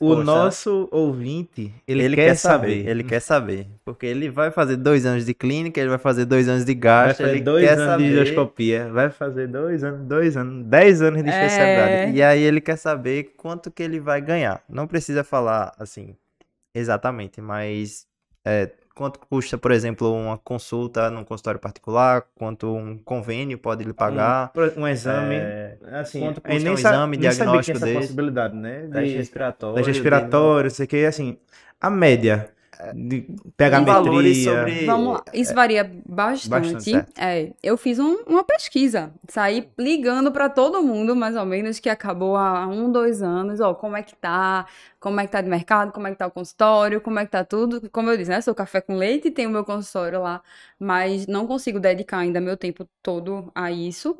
O Poxa. nosso ouvinte, ele, ele quer, quer saber. saber. Ele quer saber. Porque ele vai fazer dois anos de clínica, ele vai fazer dois anos de gasto, ele dois quer anos saber. de endoscopia, vai fazer dois anos, dois anos, dez anos de é. especialidade. E aí ele quer saber quanto que ele vai ganhar. Não precisa falar assim exatamente, mas é, quanto custa, por exemplo, uma consulta num consultório particular, quanto um convênio pode lhe pagar. Um, um exame, é, assim, quanto custa nem um exame nem diagnóstico desse. possibilidade, né? De, respiratório. respiratório, sei que, assim, a média pegar valores sobre. Vamos lá. Isso varia bastante. bastante é. é eu fiz um, uma pesquisa, saí ligando para todo mundo, mais ou menos, que acabou há um, dois anos. Ó, como é que tá? Como é que tá de mercado? Como é que tá o consultório? Como é que tá tudo? Como eu disse, né? Sou café com leite e tenho meu consultório lá, mas não consigo dedicar ainda meu tempo todo a isso.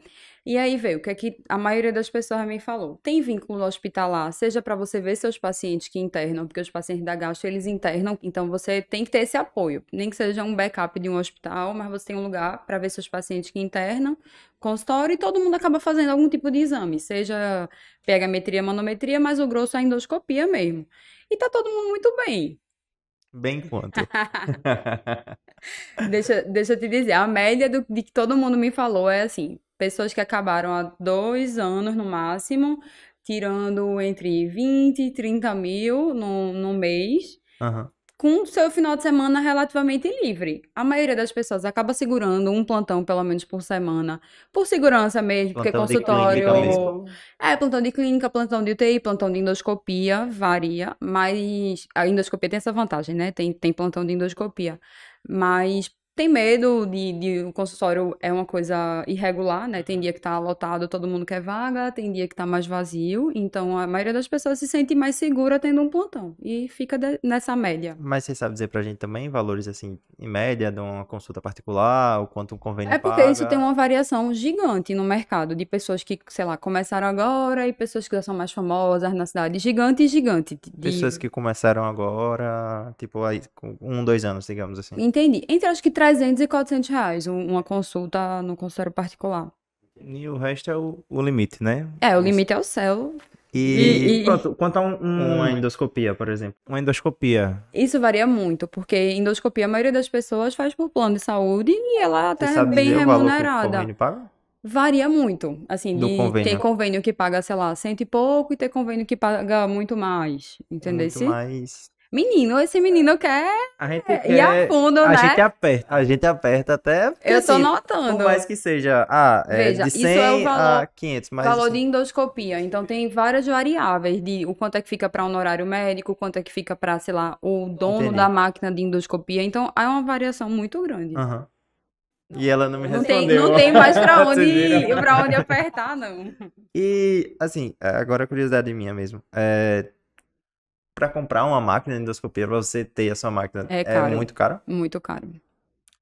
E aí veio o que é que a maioria das pessoas me falou. Tem vínculo hospitalar, seja para você ver seus pacientes que internam, porque os pacientes da gastro eles internam, então você tem que ter esse apoio, nem que seja um backup de um hospital, mas você tem um lugar para ver seus pacientes que internam, consultório e todo mundo acaba fazendo algum tipo de exame, seja pegametria, manometria, mas o grosso é a endoscopia mesmo. E tá todo mundo muito bem. Bem quanto? deixa, deixa eu te dizer, a média do, de que todo mundo me falou é assim, pessoas que acabaram há dois anos no máximo, tirando entre 20 e 30 mil no, no mês. Uhum. Com seu final de semana relativamente livre. A maioria das pessoas acaba segurando um plantão, pelo menos por semana, por segurança mesmo, plantão porque consultório. É, plantão de clínica, plantão de UTI, plantão de endoscopia, varia, mas a endoscopia tem essa vantagem, né? Tem, tem plantão de endoscopia. Mas tem medo de, de o consultório é uma coisa irregular, né? Tem dia que tá lotado, todo mundo quer vaga, tem dia que tá mais vazio, então a maioria das pessoas se sente mais segura tendo um plantão e fica de, nessa média. Mas você sabe dizer pra gente também valores assim, em média de uma consulta particular, o quanto um convênio É porque paga? isso tem uma variação gigante no mercado de pessoas que, sei lá, começaram agora e pessoas que já são mais famosas na cidade, gigante gigante. De... Pessoas que começaram agora, tipo, aí, um, dois anos, digamos assim. Entendi. Entre as que tra 300 e 400 reais uma consulta no consultório particular. E o resto é o, o limite, né? É, o limite é o céu. E, e, e pronto, quanto a um, um... uma endoscopia, por exemplo? Uma endoscopia. Isso varia muito, porque endoscopia a maioria das pessoas faz por plano de saúde e ela tá até é bem remunerada. Varia muito, assim, Do de convênio. ter convênio que paga, sei lá, cento e pouco e ter convênio que paga muito mais, entendeu? Muito mais Menino, esse menino quer, a gente quer é, ir a fundo, a né? A gente aperta, a gente aperta até. eu tô notando. Por mais que seja ah, é, de 100 é valor, a 500, mas. Valor assim... de endoscopia. Então tem várias variáveis de o quanto é que fica para um horário médico, quanto é que fica para, sei lá, o dono Entendi. da máquina de endoscopia. Então é uma variação muito grande. Uhum. E ela não me não respondeu. Tem, não tem mais para onde, pra onde apertar, não. E, assim, é, agora curiosidade minha mesmo. É, para comprar uma máquina de endoscopia, para você ter a sua máquina, é, é caro, é muito caro? Muito caro.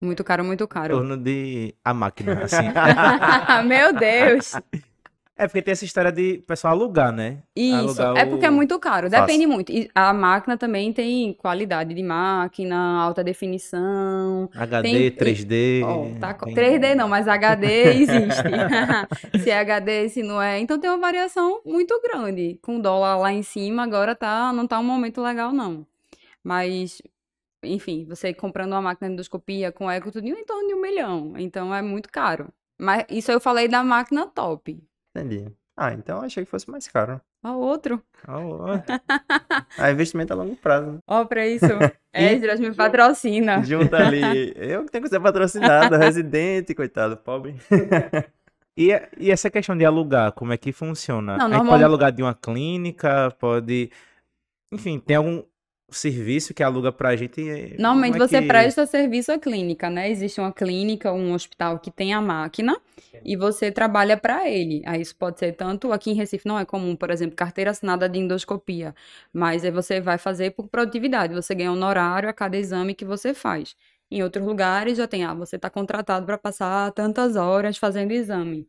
Muito caro, muito caro. Em torno de a máquina, assim. Meu Deus! É porque tem essa história de pessoal alugar, né? Isso, alugar é porque é o... é muito caro, fácil. depende muito. E a máquina também tem qualidade de máquina, alta definição. HD, tem... 3D. Oh, tá... tem... 3D não, mas HD existe. se é HD, se não é. Então tem uma variação muito grande. Com o dólar lá em cima, agora tá, não tá um momento legal, não. Mas enfim, você comprando uma máquina de endoscopia com eco, tudo em torno de um milhão. Então é muito caro. Mas isso eu falei da máquina top. Entendi. Ah, então eu achei que fosse mais caro. Ó, outro. Ó, ah, investimento a longo prazo. Né? Ó, pra isso. É, Esdras me patrocina. Junta ali. Eu que tenho que ser patrocinado, residente, coitado, pobre. E, é, e, essa questão de alugar, como é que funciona? Não, a gente pode alugar de uma clínica, pode. Enfim, tem algum, o serviço que aluga pra gente. É, Normalmente é você que... presta serviço à clínica, né? Existe uma clínica, um hospital que tem a máquina é. e você trabalha para ele. Aí isso pode ser tanto aqui em Recife não é comum, por exemplo, carteira assinada de endoscopia, mas aí você vai fazer por produtividade, você ganha um honorário a cada exame que você faz. Em outros lugares já tem, ah, você está contratado para passar tantas horas fazendo exame.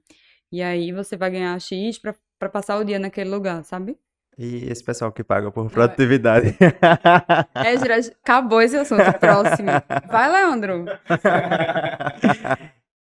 E aí você vai ganhar X para passar o dia naquele lugar, sabe? E esse pessoal que paga por é. produtividade. É, Gira, acabou esse assunto. Próximo. Vai, Leandro.